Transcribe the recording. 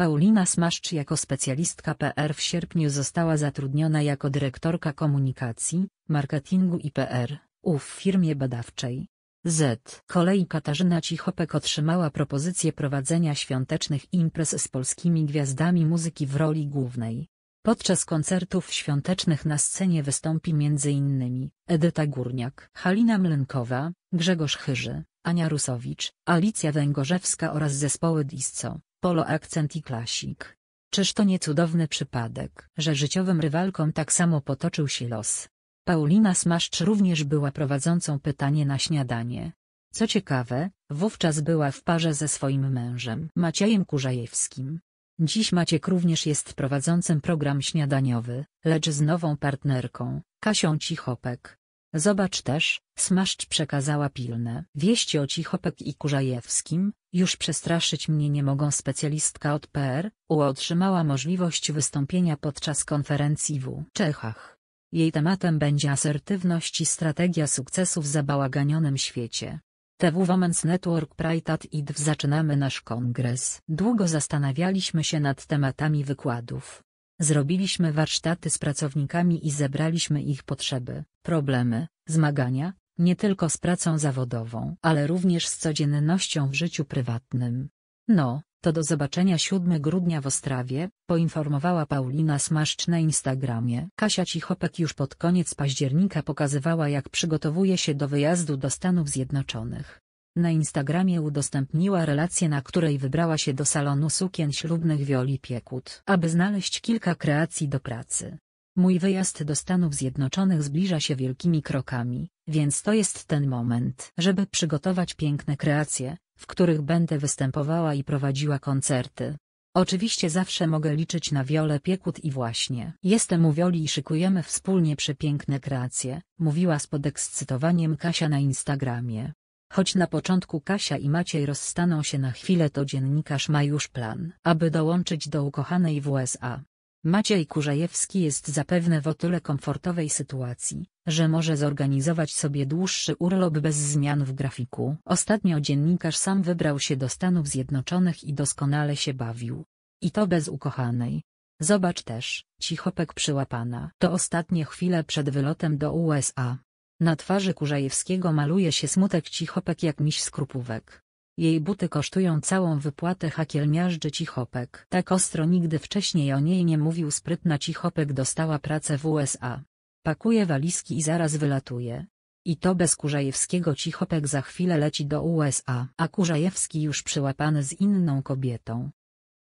Paulina Smaszcz jako specjalistka PR w sierpniu została zatrudniona jako dyrektorka komunikacji, marketingu i PR, u w firmie badawczej. Z kolei Katarzyna Cichopek otrzymała propozycję prowadzenia świątecznych imprez z polskimi gwiazdami muzyki w roli głównej. Podczas koncertów świątecznych na scenie wystąpi m.in. Edyta Górniak, Halina Mlenkowa, Grzegorz Chyży, Ania Rusowicz, Alicja Węgorzewska oraz zespoły Disco. Polo akcent i klasik. Czyż to nie cudowny przypadek, że życiowym rywalkom tak samo potoczył się los? Paulina Smaszcz również była prowadzącą pytanie na śniadanie. Co ciekawe, wówczas była w parze ze swoim mężem Maciejem Kurzajewskim. Dziś Maciek również jest prowadzącym program śniadaniowy, lecz z nową partnerką, Kasią Cichopek. Zobacz też, Smaszcz przekazała pilne wieści o Cichopek i Kurzajewskim, już przestraszyć mnie nie mogą specjalistka od PR, U otrzymała możliwość wystąpienia podczas konferencji w Czechach. Jej tematem będzie asertywność i strategia sukcesu w zabałaganionym świecie. TV Women's Network Pride at IDW zaczynamy nasz kongres. Długo zastanawialiśmy się nad tematami wykładów. Zrobiliśmy warsztaty z pracownikami i zebraliśmy ich potrzeby, problemy, zmagania, nie tylko z pracą zawodową, ale również z codziennością w życiu prywatnym. No, to do zobaczenia 7 grudnia w Ostrawie, poinformowała Paulina Smaszcz na Instagramie. Kasia Cichopek już pod koniec października pokazywała jak przygotowuje się do wyjazdu do Stanów Zjednoczonych. Na Instagramie udostępniła relację, na której wybrała się do salonu sukien ślubnych Wioli Piekut, aby znaleźć kilka kreacji do pracy. Mój wyjazd do Stanów Zjednoczonych zbliża się wielkimi krokami, więc to jest ten moment, żeby przygotować piękne kreacje, w których będę występowała i prowadziła koncerty. Oczywiście zawsze mogę liczyć na Wiolę Piekut i właśnie jestem u Wioli i szykujemy wspólnie przepiękne kreacje, mówiła z podekscytowaniem Kasia na Instagramie. Choć na początku Kasia i Maciej rozstaną się na chwilę to dziennikarz ma już plan, aby dołączyć do ukochanej w USA. Maciej Kurzajewski jest zapewne w o tyle komfortowej sytuacji, że może zorganizować sobie dłuższy urlop bez zmian w grafiku. Ostatnio dziennikarz sam wybrał się do Stanów Zjednoczonych i doskonale się bawił. I to bez ukochanej. Zobacz też, cichopek przyłapana. To ostatnie chwile przed wylotem do USA. Na twarzy Kurzajewskiego maluje się smutek cichopek jak miś skrupówek. Jej buty kosztują całą wypłatę hakielniażdży Cichopek. Tak ostro nigdy wcześniej o niej nie mówił sprytna Cichopek dostała pracę w USA. Pakuje walizki i zaraz wylatuje. I to bez Kurzajewskiego Cichopek za chwilę leci do USA. A Kurzajewski już przyłapany z inną kobietą.